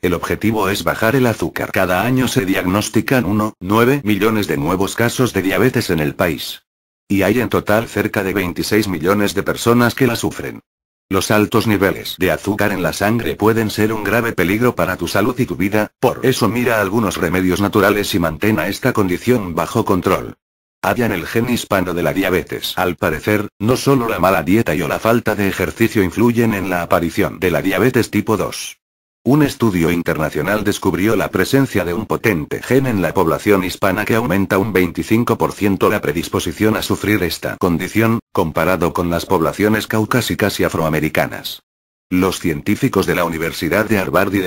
El objetivo es bajar el azúcar. Cada año se diagnostican 1,9 millones de nuevos casos de diabetes en el país. Y hay en total cerca de 26 millones de personas que la sufren. Los altos niveles de azúcar en la sangre pueden ser un grave peligro para tu salud y tu vida, por eso mira algunos remedios naturales y mantén esta condición bajo control. Hallan el gen hispano de la diabetes. Al parecer, no solo la mala dieta y o la falta de ejercicio influyen en la aparición de la diabetes tipo 2. Un estudio internacional descubrió la presencia de un potente gen en la población hispana que aumenta un 25% la predisposición a sufrir esta condición, comparado con las poblaciones caucásicas y afroamericanas. Los científicos de la Universidad de Harvard y de